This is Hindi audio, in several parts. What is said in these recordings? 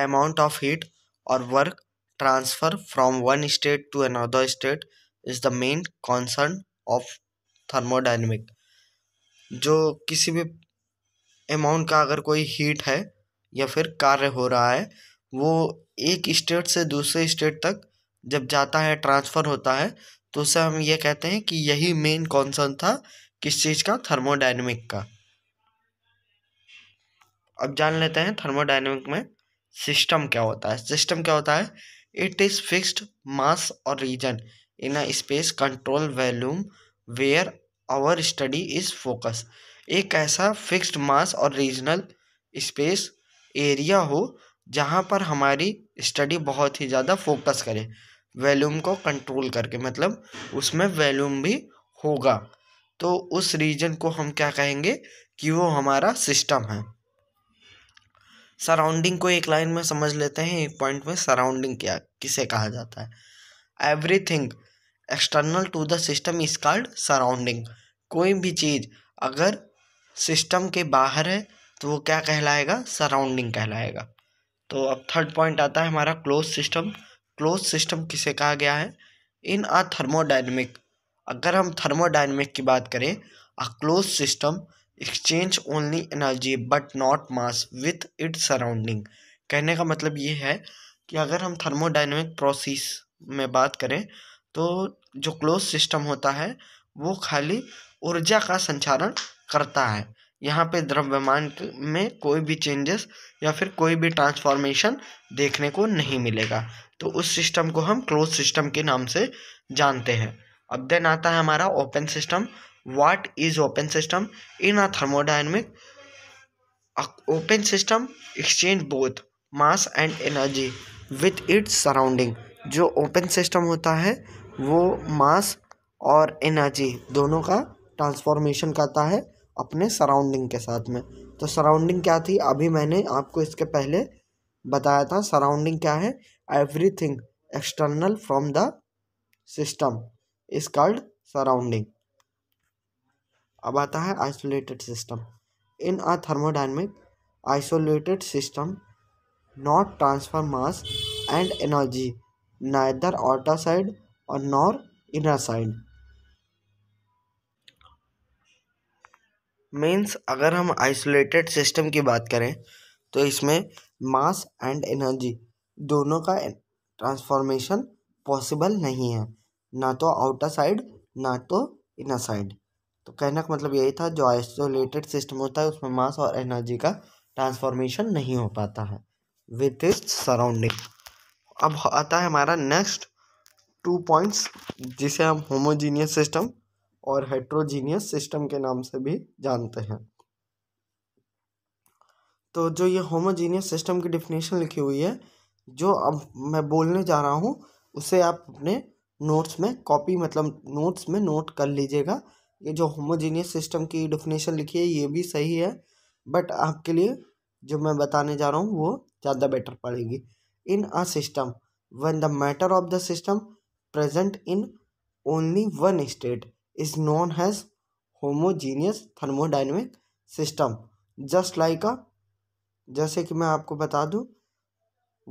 amount of heat or work transfer from one state to another state is the main concern of thermodynamic जो किसी भी amount का अगर कोई heat है या फिर कार्य हो रहा है वो एक स्टेट से दूसरे स्टेट तक जब जाता है ट्रांसफ़र होता है तो उसे हम ये कहते हैं कि यही मेन कॉन्सर्न था किस चीज़ का थर्मोडाइनमिक का अब जान लेते हैं थर्मोडाइनमिक में सिस्टम क्या होता है सिस्टम क्या होता है इट इज़ फिक्स्ड मास और region in a space control volume where our study is focus एक ऐसा फिक्स्ड मास और रीजनल स्पेस एरिया हो जहाँ पर हमारी स्टडी बहुत ही ज़्यादा फोकस करे वैल्यूम को कंट्रोल करके मतलब उसमें वैल्यूम भी होगा तो उस रीजन को हम क्या कहेंगे कि वो हमारा सिस्टम है सराउंडिंग को एक लाइन में समझ लेते हैं एक पॉइंट में सराउंडिंग क्या किसे कहा जाता है everything external to the system is called surrounding कोई भी चीज़ अगर सिस्टम के बाहर है तो वो क्या कहलाएगा सराउंडिंग कहलाएगा तो अब थर्ड पॉइंट आता है हमारा क्लोज सिस्टम क्लोज सिस्टम किसे कहा गया है इन आ थर्मोडाइनमिक अगर हम थर्मोडाइनमिक की बात करें a close system exchange only energy but not mass with it surrounding कहने का मतलब ये है कि अगर हम थर्मोडाइनमिक प्रोसेस में बात करें तो जो क्लोज सिस्टम होता है वो खाली ऊर्जा का संचारण करता है यहाँ पे द्रव्यमान में कोई भी चेंजेस या फिर कोई भी ट्रांसफॉर्मेशन देखने को नहीं मिलेगा तो उस सिस्टम को हम क्लोज सिस्टम के नाम से जानते हैं अब देन आता है हमारा open system what is open system in a thermodynamic open system exchange both mass and energy with its surrounding जो ओपन सिस्टम होता है वो मास और एनर्जी दोनों का ट्रांसफॉर्मेशन करता है अपने सराउंडिंग के साथ में तो सराउंडिंग क्या थी अभी मैंने आपको इसके पहले बताया था सराउंडिंग क्या है everything external from the system is called surrounding अब आता है isolated system in a thermodynamic isolated system not transfer mass and energy neither outer side और नॉर इनर साइड मीन्स अगर हम आइसोलेटेड सिस्टम की बात करें तो इसमें मास एंड एनर्जी दोनों का ट्रांसफॉर्मेशन पॉसिबल नहीं है ना तो आउटर साइड ना तो इनर साइड तो कहने का मतलब यही था जो आइसोलेटेड सिस्टम होता है उसमें मास और एनर्जी का ट्रांसफॉर्मेशन नहीं हो पाता है विथ इट्स सराउंडिंग अब आता है हमारा नेक्स्ट टू पॉइंट्स जिसे हम होमोजीनियस सिस्टम और हेट्रोजीनियस सिस्टम के नाम से भी जानते हैं तो जो ये होमोजीनियस सिस्टम की डिफिनेशन लिखी हुई है जो अब मैं बोलने जा रहा हूँ उसे आप अपने नोट्स में कॉपी मतलब नोट्स में नोट कर लीजिएगा ये जो होमोजीनियस सिस्टम की डिफिनेशन लिखी है ये भी सही है बट आपके लिए जो मैं बताने जा रहा हूँ वो ज़्यादा बेटर पड़ेगी in a system when the matter of the system present in only one state is known as homogeneous thermodynamic system just like a जैसे कि मैं आपको बता दूं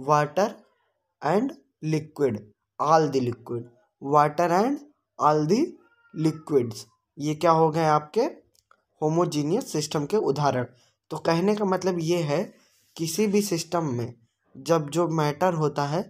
water and liquid all the liquid water and all the liquids ये क्या हो गए आपके होमोजीनियस सिस्टम के उदाहरण तो कहने का मतलब ये है किसी भी सिस्टम में जब जो मैटर होता है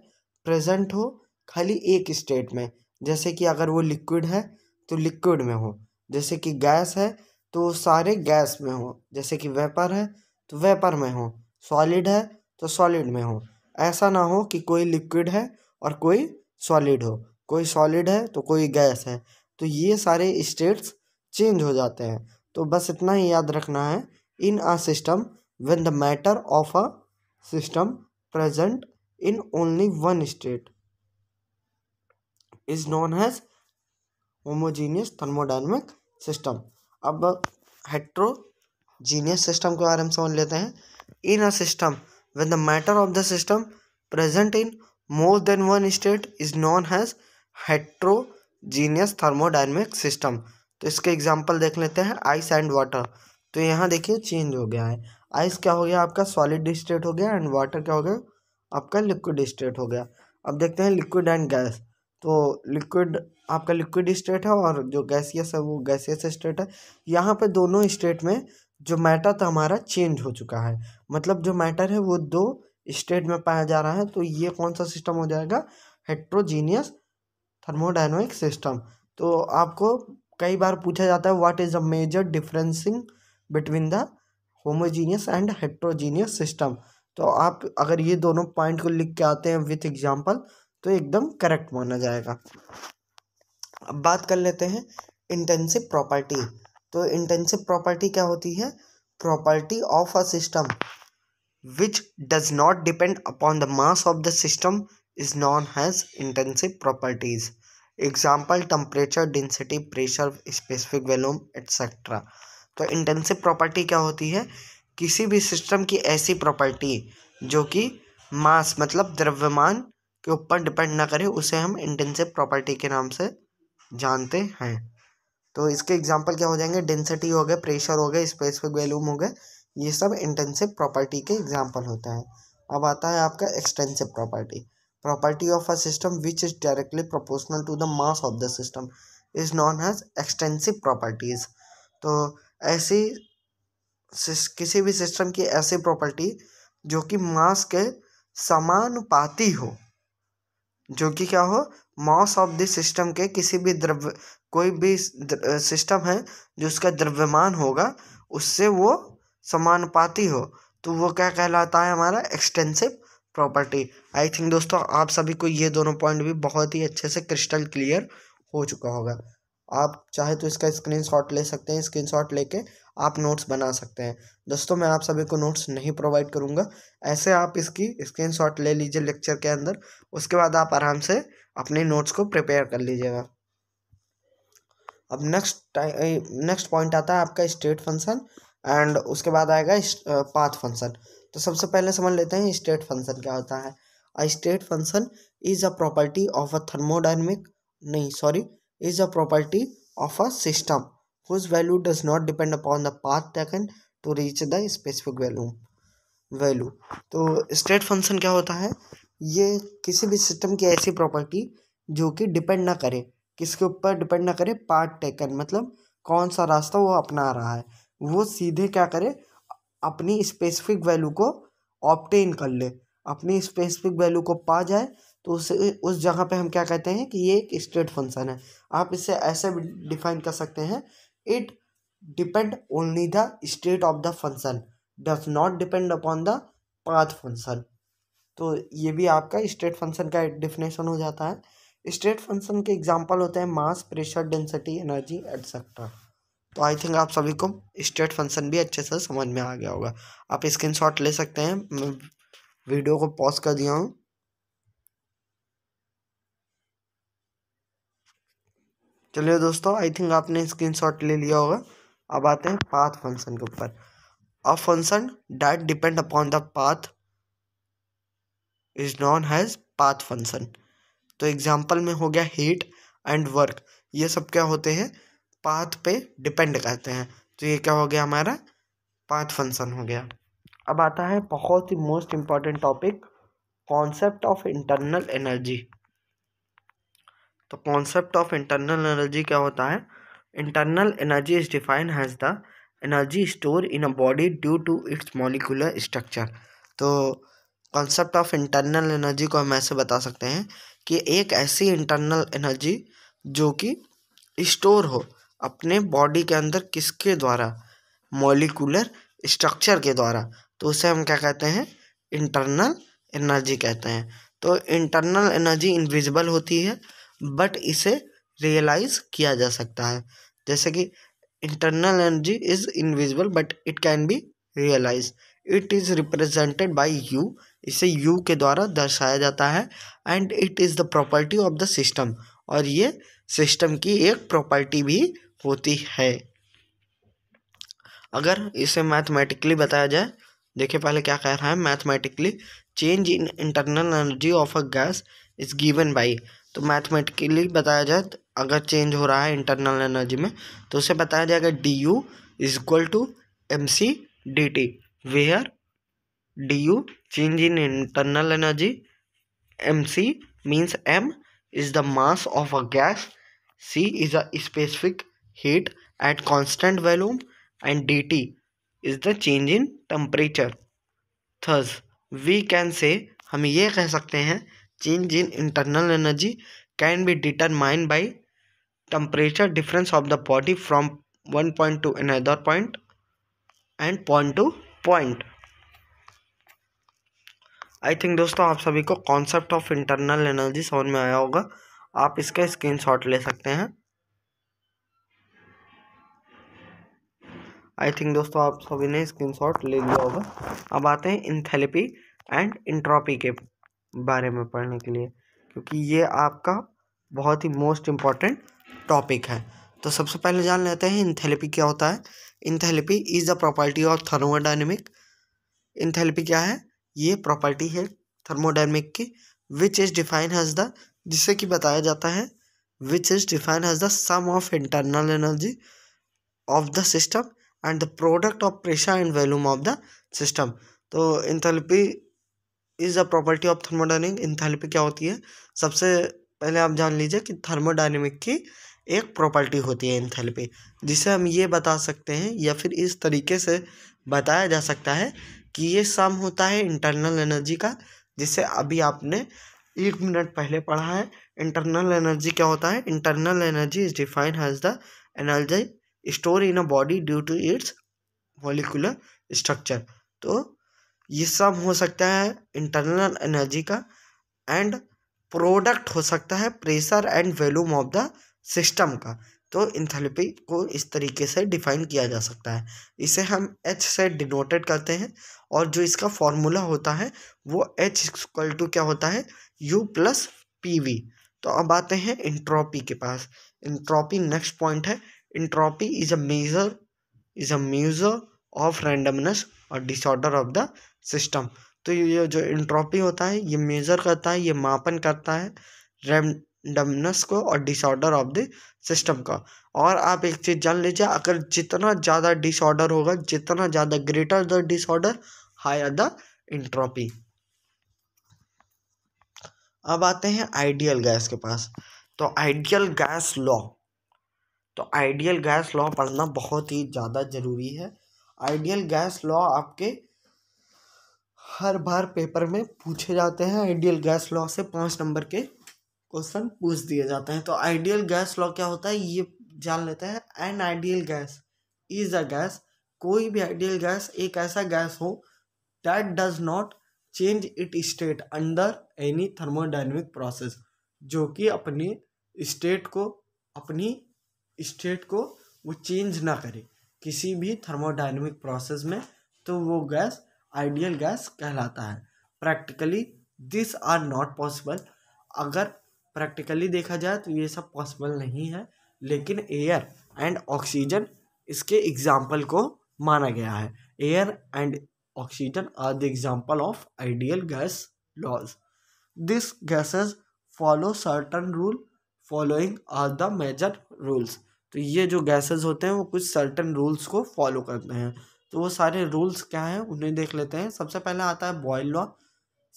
प्रेजेंट हो खाली एक स्टेट में जैसे कि अगर वो लिक्विड है तो लिक्विड में हो जैसे कि गैस है तो सारे गैस में हो जैसे कि वेपर है तो वेपर में हो सॉलिड है तो सॉलिड में हो ऐसा ना हो कि कोई लिक्विड है और कोई सॉलिड हो कोई सॉलिड है तो कोई गैस है तो ये सारे स्टेट्स चेंज हो जाते हैं तो बस इतना ही याद रखना है in a system when the matter of a system present in only one state is known as homogeneous thermodynamic system अब हेट्रोजीनियस सिस्टम के बारे में समझ लेते हैं in a system when the matter of the system present in more than one state is known as heterogeneous thermodynamic system तो इसके एग्जाम्पल देख लेते हैं आइस एंड वाटर तो यहाँ देखिए चेंज हो गया है आइस क्या हो गया आपका सॉलिड स्टेट हो गया एंड वाटर क्या हो गया आपका लिक्विड स्टेट हो गया अब देखते हैं लिक्विड एंड गैस तो लिक्विड आपका लिक्विड स्टेट है और जो गैसियस है वो गैसियस स्टेट है यहाँ पे दोनों स्टेट में जो मैटर था हमारा चेंज हो चुका है मतलब जो मैटर है वो दो स्टेट में पाया जा रहा है तो ये कौन सा सिस्टम हो जाएगा हेट्रोजीनियस थर्मोडाइनमिक सिस्टम तो आपको कई बार पूछा जाता है what is a major differencing between the homogeneous and heterogeneous system तो आप अगर ये दोनों पॉइंट को लिख के आते हैं विथ एग्जाम्पल तो एकदम करेक्ट माना जाएगा अब बात कर लेते हैं इंटेंसिव प्रॉपर्टी तो इंटेंसिव प्रॉपर्टी क्या होती है property of a system which does not depend upon the mass of the system is known as intensive properties example temperature density pressure specific volume etcetera तो इंटेंसिव प्रॉपर्टी क्या होती है किसी भी सिस्टम की ऐसी प्रॉपर्टी जो कि मास मतलब द्रव्यमान के ऊपर डिपेंड ना करे उसे हम इंटेंसिव प्रॉपर्टी के नाम से जानते हैं तो इसके एग्जाम्पल क्या हो जाएंगे डेंसिटी हो गए प्रेशर हो गए स्पेसिफिक वैल्यूम हो गए ये सब इंटेंसिव प्रॉपर्टी के एग्जाम्पल होता है अब आता है आपका extensive property property of a system which is directly proportional to the mass of the system is known as extensive properties तो ऐसी किसी भी सिस्टम की ऐसी प्रॉपर्टी जो कि मास के समानुपाती हो जो कि क्या हो मास ऑफ द सिस्टम के किसी भी द्रव्य कोई भी सिस्टम है जो उसका द्रव्यमान होगा उससे वो समानुपाती हो तो वो क्या कहलाता है हमारा एक्सटेंसिव प्रॉपर्टी आई थिंक दोस्तों आप सभी को ये दोनों पॉइंट भी बहुत ही अच्छे से क्रिस्टल क्लियर हो चुका होगा आप चाहे तो इसका स्क्रीनशॉट ले सकते हैं स्क्रीनशॉट लेके आप नोट्स बना सकते हैं दोस्तों मैं आप सभी को नोट्स नहीं प्रोवाइड करूँगा ऐसे आप इसकी स्क्रीनशॉट ले लीजिए लेक्चर के अंदर उसके बाद आप आराम से अपने नोट्स को प्रिपेयर कर लीजिएगा अब नेक्स्ट टाइम नेक्स्ट पॉइंट आता है आपका स्टेट फंक्शन एंड उसके बाद आएगा पाथ फंक्शन तो सबसे पहले समझ लेते हैं स्टेट फंक्शन क्या होता है a state function is a property of a thermodynamic नहीं sorry is a property of a system whose value does not depend upon the path taken to reach the specific value value तो स्टेट फंक्शन क्या होता है ये किसी भी सिस्टम की ऐसी प्रॉपर्टी जो कि डिपेंड ना करे किसके ऊपर डिपेंड ना करे पार्ट टेकन मतलब कौन सा रास्ता वो अपना रहा है वो सीधे क्या करे अपनी स्पेसिफिक वैल्यू को ऑप्टेन कर ले अपनी स्पेसिफिक वैल्यू को पा जाए तो उस उस जगह पे हम क्या कहते हैं कि ये एक स्टेट फंक्शन है आप इसे ऐसे भी डिफाइन कर सकते हैं it depend only the state of the function does not depend upon the path function तो ये भी आपका स्टेट फंक्शन का डिफिनेशन हो जाता है स्टेट फंक्शन के एग्जाम्पल होते हैं mass pressure density energy etcetera तो आई थिंक आप सभी को स्टेट फंक्शन भी अच्छे से समझ में आ गया होगा आप स्क्रीन शॉट ले सकते हैं मैं वीडियो को पॉज कर दिया हूँ चलिए दोस्तों आई थिंक आपने शॉट ले लिया होगा अब आते हैं पाथ फंक्शन के ऊपर a function that depend upon the path is known as path function तो एग्जाम्पल में हो गया हीट एंड वर्क ये सब क्या होते हैं पाथ पे डिपेंड करते हैं तो ये क्या हो गया हमारा पाथ फंक्शन हो गया अब आता है बहुत ही most important topic concept of internal energy तो कॉन्सेप्ट ऑफ इंटरनल एनर्जी क्या होता है internal energy is define as the energy store in a body due to its molecular structure तो कॉन्सेप्ट ऑफ इंटरनल एनर्जी को हम ऐसे बता सकते हैं कि एक ऐसी इंटरनल एनर्जी जो कि स्टोर हो अपने बॉडी के अंदर किसके द्वारा मॉलिकुलर स्ट्रक्चर के द्वारा तो उसे हम क्या कहते हैं इंटरनल एनर्जी कहते हैं तो इंटरनल एनर्जी इनविजिबल होती है बट इसे रियलाइज किया जा सकता है जैसे कि internal energy is invisible but it can be realize it is represented by U इसे यू के द्वारा दर्शाया जाता है and it is the property of the system और ये सिस्टम की एक प्रॉपर्टी भी होती है अगर इसे मैथमेटिकली बताया जाए देखिए पहले क्या कह रहा है mathematically change in internal energy of a gas is given by तो मैथमेटिकली बताया जाए तो अगर चेंज हो रहा है इंटरनल एनर्जी में तो उसे बताया जाएगा D U is equal to M C D T where du change in internal energy mc means m is the mass of a gas c is a specific heat at constant volume and dt is the change in temperature thus we can say हम ये कह सकते हैं change in internal energy can be determined by temperature difference of the body from one point to another point and point to point I think दोस्तों आप सभी को कॉन्सेप्ट ऑफ इंटरनल एनर्जी समझ में आया होगा आप इसका स्क्रीनशॉट ले सकते हैं आई थिंक दोस्तों आप सभी ने स्क्रीनशॉट ले लिया होगा अब आते हैं इंथेलेपी एंड इंट्रॉपी के बारे में पढ़ने के लिए क्योंकि ये आपका बहुत ही मोस्ट इम्पॉर्टेंट टॉपिक है तो सबसे पहले जान लेते हैं इंथेलेपी क्या होता है enthalpy is the property of thermodynamic enthalpy क्या है ये प्रॉपर्टी है थर्मोडाइनमिक की which is define as the जिससे कि बताया जाता है which is define as the sum of internal energy of the system and the product of pressure and volume of the system तो enthalpy is the property of thermodynamic enthalpy क्या होती है सबसे पहले आप जान लीजिए कि थर्मोडाइनमिक की एक प्रॉपर्टी होती है एंथैल्पी जिसे हम ये बता सकते हैं या फिर इस तरीके से बताया जा सकता है कि ये सम होता है इंटरनल एनर्जी का जिसे अभी आपने एक मिनट पहले पढ़ा है इंटरनल एनर्जी क्या होता है internal energy is define as the energy store in a body due to its molecular structure तो ये सम हो सकता है इंटरनल एनर्जी का एंड प्रोडक्ट हो सकता है pressure and volume of the system का तो इंथेलपी को इस तरीके से डिफाइन किया जा सकता है इसे हम एच से डिनोटेड करते हैं और जो इसका फॉर्मूला होता है वो एच इक्वल टू क्या होता है यू प्लस पी वी तो अब आते हैं इंट्रोपी के पास इंट्रोपी नेक्स्ट पॉइंट है entropy is a major is a measure of randomness और डिसऑर्डर ऑफ द सिस्टम तो ये जो इंट्रॉपी होता है ये मेज़र करता है ये मापन करता है रैंडमनेस को और डिसऑर्डर ऑफ द सिस्टम का और आप एक चीज़ जान लीजिए अगर जितना ज़्यादा डिसऑर्डर होगा जितना ज़्यादा greater the disorder higher the entropy अब आते हैं आइडियल गैस के पास तो आइडियल गैस लॉ तो आइडियल गैस लॉ पढ़ना बहुत ही ज़्यादा ज़रूरी है आइडियल गैस लॉ आपके हर बार पेपर में पूछे जाते हैं आइडियल गैस लॉ से पाँच नंबर के क्वेश्चन पूछ दिए जाते हैं तो आइडियल गैस लॉ क्या होता है ये जान लेते हैं an ideal gas is a gas कोई भी आइडियल गैस एक ऐसा गैस हो that does not change it state under any thermodynamic process जो कि अपने स्टेट को अपनी स्टेट को वो चेंज ना करे किसी भी थर्मोडाइनमिक प्रोसेस में तो वो गैस आइडियल गैस कहलाता है practically this are not possible अगर प्रैक्टिकली देखा जाए तो ये सब पॉसिबल नहीं है लेकिन एयर एंड ऑक्सीजन इसके एग्जाम्पल को माना गया है air and oxygen are the example of ideal gas laws this gases follow certain rule following are the major rules तो ये जो गैसेज होते हैं वो कुछ सर्टन रूल्स को फॉलो करते हैं तो वो सारे रूल्स क्या हैं उन्हें देख लेते हैं सबसे पहले आता है Boyle law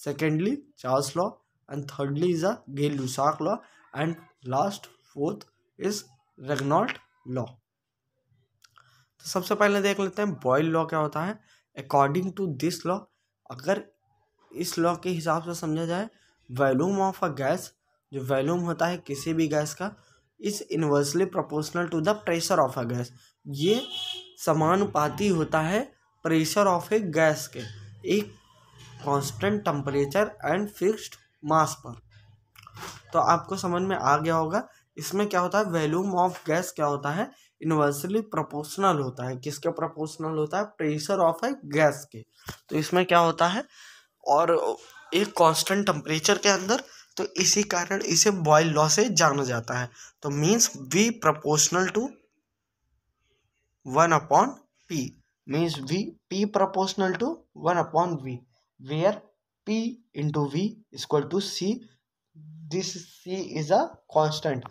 secondly Charles law and thirdly is a Gay Lussac law and last fourth is Regnault law तो सबसे पहले देख लेते हैं बॉयल लॉ क्या होता है अकॉर्डिंग टू दिस लॉ अगर इस लॉ के हिसाब से समझा जाए वैल्यूम ऑफ अ गैस जो वैल्यूम होता है किसी भी गैस का is inversely proportional to the pressure of a gas ये समानुपाती होता है प्रेशर ऑफ ए गैस के एक constant temperature and fixed mass पर तो आपको समझ में आ गया होगा इसमें क्या होता है वैल्यूम ऑफ गैस क्या होता है इनवर्सली प्रोपोर्शनल होता है किसके प्रोपोर्शनल होता है प्रेशर ऑफ ए गैस के तो इसमें क्या होता है और एक कांस्टेंट टेम्परेचर के अंदर तो इसी कारण इसे बॉयल लॉ से जाना जाता है तो means V proportional to 1 upon p means v p proportional to 1 upon v where p into v is equal to c this c is a constant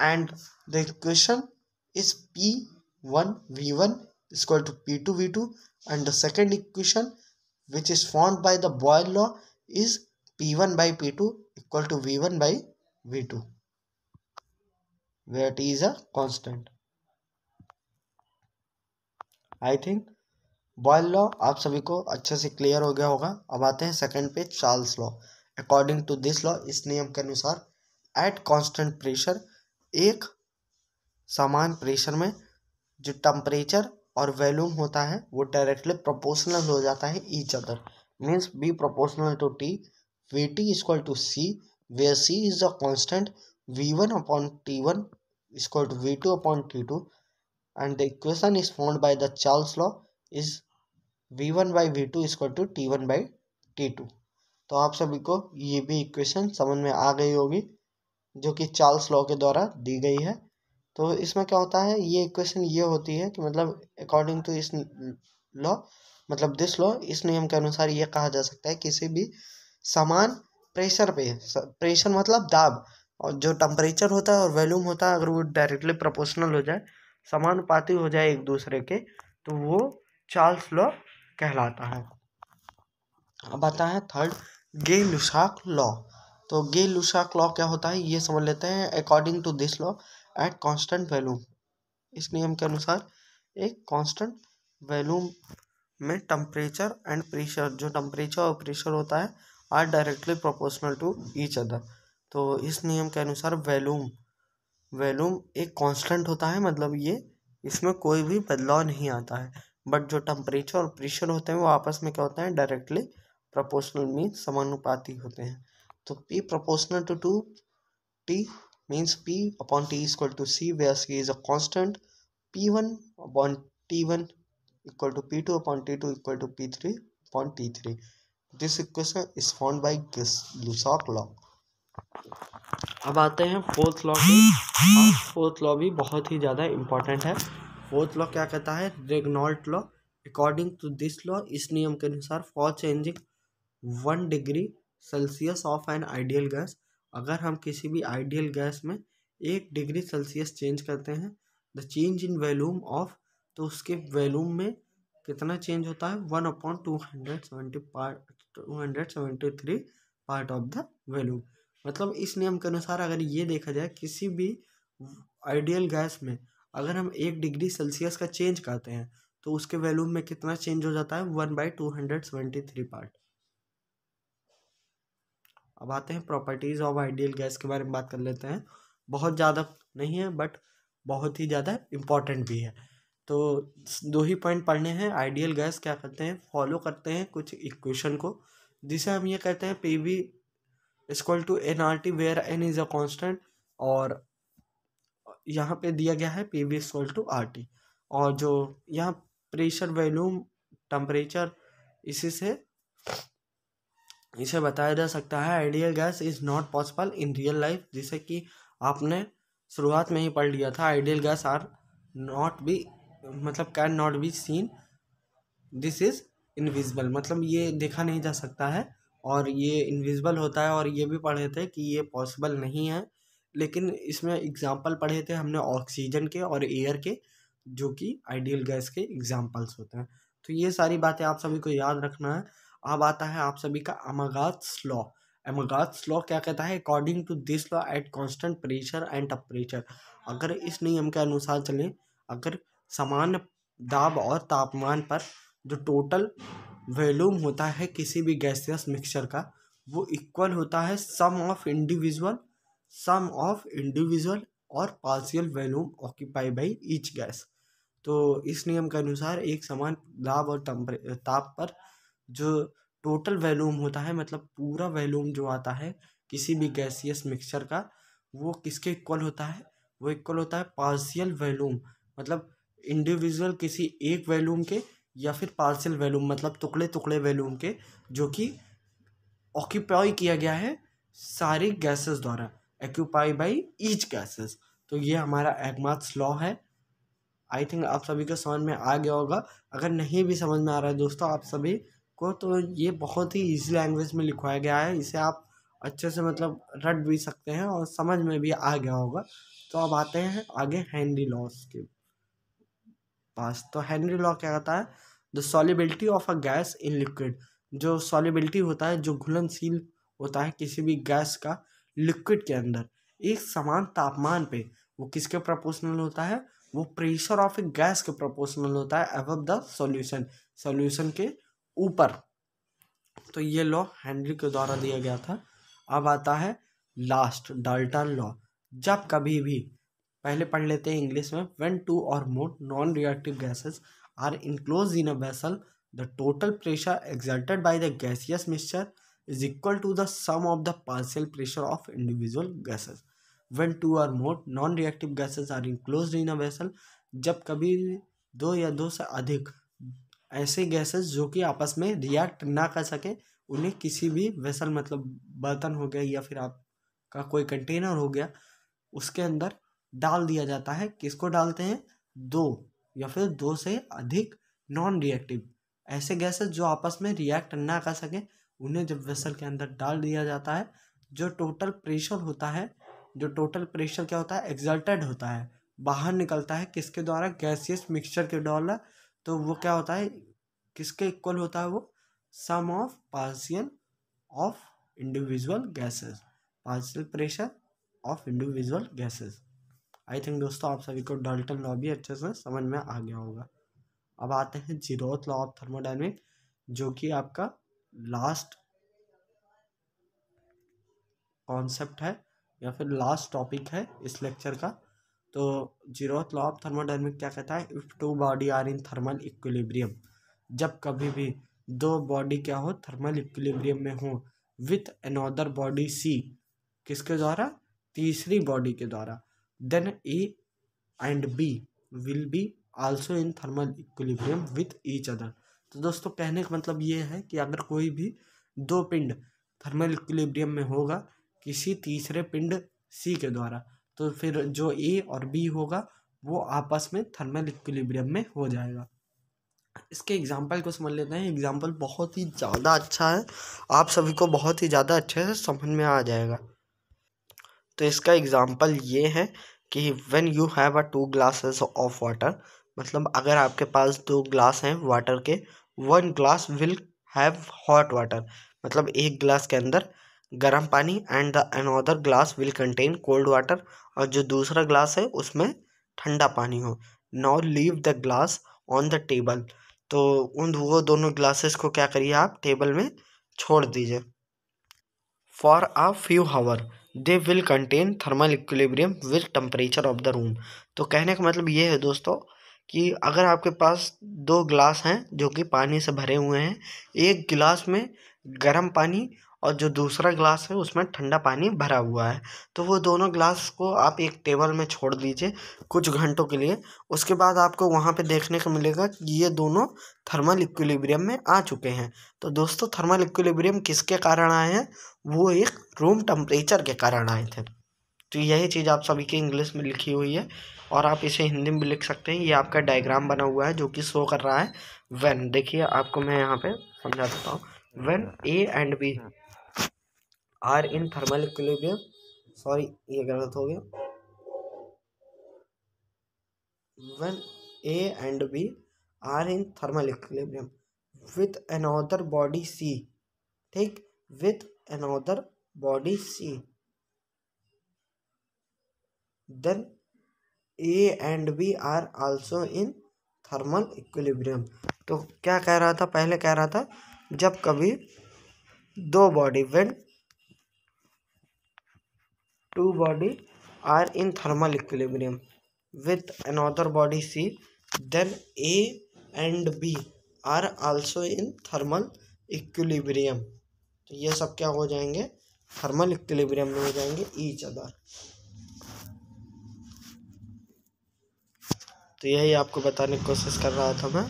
and the equation is p1 v1 is equal to p2 v2 and the second equation which is formed by the Boyle law is p1 by p2 equal to v1 by v2 where t is a constant I think Boyle law आप सभी को अच्छे से क्लियर हो गया होगा अब आते हैं सेकेंड पे Charles law according to this law इस नियम के अनुसार एट कॉन्स्टेंट प्रेशर एक समान प्रेशर में जो टम्परेचर और वैल्यूम होता है वो डायरेक्टली प्रोपोर्शनल हो जाता है each other means V proportional to T V T equal to C where C is the constant V one upon T one equal to V two upon T two and the equation is formed by the Charles law is v1 by v2 is equal to T one by T two तो आप सभी को ये भी इक्वेशन समझ में आ गई होगी जो कि चार्ल्स लॉ के द्वारा दी गई है तो इसमें क्या होता है ये इक्वेशन ये होती है कि मतलब अकॉर्डिंग टू इस लॉ मतलब दिस लॉ इस नियम के अनुसार ये कहा जा सकता है किसी भी समान प्रेशर पे प्रेशर मतलब दाब और जो टम्परेचर होता है और वॉल्यूम होता है अगर वो डायरेक्टली प्रोपोर्शनल हो जाए समानुपाती हो जाए एक दूसरे के तो वो चार्ल्स लॉ कहलाता है अब आता है थर्ड गे लुसाक लॉ तो गे लुसाक लॉ क्या होता है ये समझ लेते हैं according to this law at constant volume इस नियम के अनुसार एक कांस्टेंट वैल्यूम में टम्परेचर एंड प्रेशर जो टम्परेचर और प्रेशर होता है are directly proportional to each other तो इस नियम के अनुसार वैल्यूम वैल्यूम एक कांस्टेंट होता है मतलब ये इसमें कोई भी बदलाव नहीं आता है बट जो टेम्परेचर और प्रेशर होते हैं वो आपस में क्या होते हैं डायरेक्टली प्रोपोर्शनल मीन समानुपाती होते हैं तो P proportional to to T means P upon T equal to C where C is a constant P one upon T one upon T two equal to P three upon T three this equation is found by gibbs Lussac law. अब आते हैं फोर्थ लॉ की फोर्थ लॉ भी बहुत ही ज़्यादा इम्पॉर्टेंट है फोर्थ लॉ क्या कहता है Regnault law according to this law इस नियम के अनुसार for changing one degree Celsius of an ideal gas अगर हम किसी भी आइडियल गैस में एक डिग्री सेल्सियस चेंज करते हैं the change in volume of तो उसके वैल्यूम में कितना चेंज होता है one upon two hundred seventy part two hundred seventy three part of the volume मतलब इस नियम के अनुसार अगर ये देखा जाए किसी भी आइडियल गैस में अगर हम एक डिग्री सेल्सियस का चेंज करते हैं तो उसके वैल्यू में कितना चेंज हो जाता है one by two hundred seventy three part अब आते हैं प्रॉपर्टीज़ ऑफ आइडियल गैस के बारे में बात कर लेते हैं बहुत ज़्यादा नहीं है बट बहुत ही ज़्यादा इम्पॉर्टेंट भी है तो दो ही पॉइंट पढ़ने हैं आइडियल गैस क्या करते हैं फॉलो करते हैं कुछ इक्वेशन को जिसे हम ये कहते हैं P V equal to N R T where N is a constant और यहाँ पे दिया गया है P V equal to R T और जो यहाँ प्रेशर वैल्यूम टम्परेचर इसी से इसे बताया जा सकता है ideal gas is not possible in real life जिसे कि आपने शुरुआत में ही पढ़ लिया था ideal gas are not be मतलब can not be seen this is invisible मतलब ये देखा नहीं जा सकता है और ये इनविजिबल होता है और ये भी पढ़े थे कि ये पॉसिबल नहीं है लेकिन इसमें एग्ज़ाम्पल पढ़े थे हमने ऑक्सीजन के और एयर के जो कि आइडियल गैस के एग्ज़ाम्पल्स होते हैं तो ये सारी बातें आप सभी को याद रखना है अब आता है आप सभी का अमागात्स लॉ अमागात्स लॉ क्या कहता है according to this law at constant pressure and temperature अगर इस नियम के अनुसार चलें अगर सामान्य दाब और तापमान पर जो टोटल वैल्यूम होता है किसी भी गैसियस मिक्सचर का वो इक्वल होता है sum of individual sum of individual और partial volume occupy by each gas तो इस नियम के अनुसार एक समान दाब और ताप पर जो टोटल वैल्यूम होता है मतलब पूरा वैल्यूम जो आता है किसी भी गैसियस मिक्सचर का वो किसके इक्वल होता है वो इक्वल होता है पार्शियल वैल्यूम मतलब इंडिविजुअल किसी एक वैल्यूम के या फिर पार्सल वैलूम मतलब टुकड़े टुकड़े वैलूम के जो कि ऑक्यूपाई किया गया है सारी गैसेस द्वारा एक्यूपाई बाई ईच गैसेस तो ये हमारा एगमार्स लॉ है आई थिंक आप सभी को समझ में आ गया होगा अगर नहीं भी समझ में आ रहा है दोस्तों आप सभी को तो ये बहुत ही ईजी लैंग्वेज में लिखवाया गया है इसे आप अच्छे से मतलब रट भी सकते हैं और समझ में भी आ गया होगा तो अब आते हैं आगे हैंडी लॉस के पास तो हेनरी लॉ क्या कहता है the solubility of a gas in liquid जो सॉलिबिलिटी होता है जो घुलनशील होता है किसी भी गैस का लिक्विड के अंदर एक समान तापमान पे वो किसके प्रोपोर्शनल होता है वो प्रेशर ऑफ ए गैस के प्रोपोर्शनल होता है अब द सॉल्यूशन सॉल्यूशन के ऊपर तो ये लॉ हेनरी के द्वारा दिया गया था अब आता है लास्ट डाल्टन लॉ जब कभी भी पहले पढ़ लेते हैं इंग्लिश में when two or more non reactive gases are enclose in a vessel the total pressure exerted by the gaseous mixture is equal to the sum of the partial pressure of individual gases when two or more non reactive gases are enclose in a vessel जब कभी दो या दो से अधिक ऐसे गैसेज जो कि आपस में रिएक्ट ना कर सके उन्हें किसी भी वेसल मतलब बर्तन हो गया या फिर आपका कोई कंटेनर हो गया उसके अंदर डाल दिया जाता है किसको डालते हैं दो या फिर दो से अधिक नॉन रिएक्टिव ऐसे गैसेस जो आपस में रिएक्ट ना कर सकें उन्हें जब वेसल के अंदर डाल दिया जाता है जो टोटल प्रेशर होता है जो टोटल प्रेशर क्या होता है एग्जल्टेड होता है बाहर निकलता है किसके द्वारा गैसियस मिक्सचर के द्वारा तो वो क्या होता है किसके इक्वल होता है वो sum of partial of individual gases partial pressure of individual gases I think दोस्तों आप सभी को डाल्टन लॉ भी अच्छे से समझ में आ गया होगा अब आते हैं जीरोथ लॉ ऑफ थर्मोडाइनमिक जो कि आपका लास्ट कॉन्सेप्ट है या फिर लास्ट टॉपिक है इस लेक्चर का तो जीरोथ लॉ ऑफ थर्मोडाइनमिक क्या कहता है if two body are in thermal equilibrium जब कभी भी दो बॉडी क्या हो थर्मल इक्विलिब्रियम में हो विथ एनोदर बॉडी सी किसके द्वारा तीसरी बॉडी के द्वारा then a and b will be also in thermal equilibrium with each other तो दोस्तों कहने का मतलब ये है कि अगर कोई भी दो पिंड थर्मल इक्विलिब्रियम में होगा किसी तीसरे पिंड सी के द्वारा तो फिर जो ए और बी होगा वो आपस में थर्मल इक्विलिब्रियम में हो जाएगा इसके एग्जाम्पल को समझ लेते हैं एग्जाम्पल बहुत ही ज़्यादा अच्छा है आप सभी को बहुत ही ज़्यादा अच्छे से समझ में आ जाएगा तो इसका एग्ज़ाम्पल ये है कि when you have a two glasses of water मतलब अगर आपके पास दो ग्लास हैं वाटर के one glass will have hot water मतलब एक ग्लास के अंदर गर्म पानी and the other glass will contain cold water और जो दूसरा ग्लास है उसमें ठंडा पानी हो now leave the glass on the table तो उन वो दोनों ग्लासेस को क्या करिए आप टेबल में छोड़ दीजिए for a few hour they will contain thermal equilibrium with temperature of the room तो कहने का मतलब ये है दोस्तों कि अगर आपके पास दो गिलास हैं जो कि पानी से भरे हुए हैं एक गिलास में गर्म पानी और जो दूसरा ग्लास है उसमें ठंडा पानी भरा हुआ है तो वो दोनों ग्लास को आप एक टेबल में छोड़ दीजिए कुछ घंटों के लिए उसके बाद आपको वहाँ पे देखने को मिलेगा कि ये दोनों थर्मल इक्विलिब्रियम में आ चुके हैं तो दोस्तों थर्मल इक्विलिब्रियम किसके कारण आए हैं वो एक रूम टम्परेचर के कारण आए थे तो यही चीज़ आप सभी की इंग्लिश में लिखी हुई है और आप इसे हिंदी में भी लिख सकते हैं ये आपका डायग्राम बना हुआ है जो कि शो कर रहा है वेन देखिए आपको मैं यहाँ पे समझा देता हूँ when A and B are in thermal equilibrium sorry ये गलत हो गया when A and B are in thermal equilibrium with another body C ठीक with another body C then A and B are also in thermal equilibrium तो क्या कह रहा था पहले कह रहा था जब कभी दो body when two body are in thermal equilibrium with another body c then a and b are also in thermal equilibrium तो ये सब क्या हो जाएंगे थर्मल इक्विलिब्रियम में हो जाएंगे ईच अदर तो यही आपको बताने की कोशिश कर रहा था मैं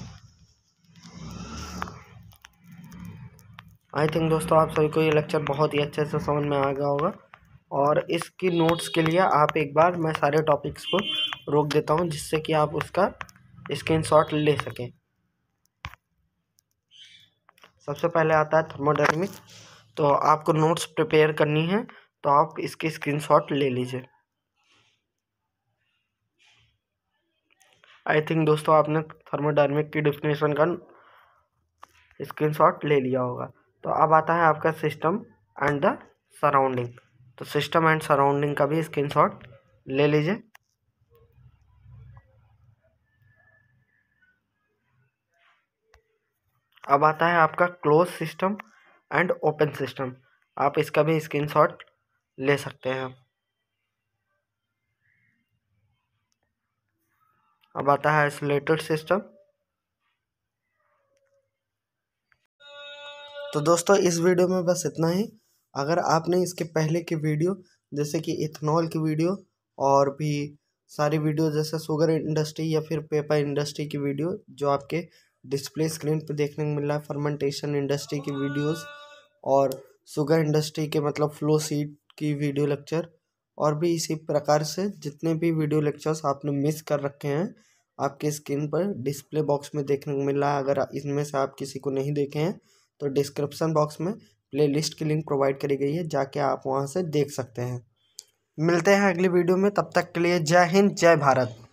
आई थिंक दोस्तों आप सभी को ये लेक्चर बहुत ही अच्छे से समझ में आ गया होगा और इसकी नोट्स के लिए आप एक बार मैं सारे टॉपिक्स को रोक देता हूँ जिससे कि आप उसका स्क्रीनशॉट ले सकें सबसे पहले आता है थर्मोडाइनमिक तो आपको नोट्स प्रिपेयर करनी है तो आप इसकी स्क्रीनशॉट ले लीजिए आई थिंक दोस्तों आपने थर्मोडाइनमिक की डिफिनेशन का स्क्रीनशॉट ले लिया होगा तो अब आता है आपका सिस्टम एंड द सराउंडिंग तो सिस्टम एंड सराउंडिंग का भी स्क्रीनशॉट ले लीजिए अब आता है आपका close system and open system आप इसका भी स्क्रीनशॉट ले सकते हैं अब आता है आइसोलेटेड सिस्टम तो दोस्तों इस वीडियो में बस इतना ही अगर आपने इसके पहले की वीडियो जैसे कि इथेनॉल की वीडियो और भी सारी वीडियो जैसे शुगर इंडस्ट्री या फिर पेपर इंडस्ट्री की वीडियो जो आपके डिस्प्ले स्क्रीन पर देखने को मिल रहा है फर्मेंटेशन इंडस्ट्री की वीडियोस और शुगर इंडस्ट्री के मतलब फ्लो सीट की वीडियो लेक्चर और भी इसी प्रकार से जितने भी वीडियो लेक्चर्स आपने मिस कर रखे हैं आपके स्क्रीन पर डिस्प्ले बॉक्स में देखने को मिल रहा है अगर इनमें से आप किसी को नहीं देखे हैं तो डिस्क्रिप्सन बॉक्स में प्ले लिस्ट की लिंक प्रोवाइड करी गई है जाके आप वहाँ से देख सकते हैं मिलते हैं अगली वीडियो में तब तक के लिए जय हिंद जय भारत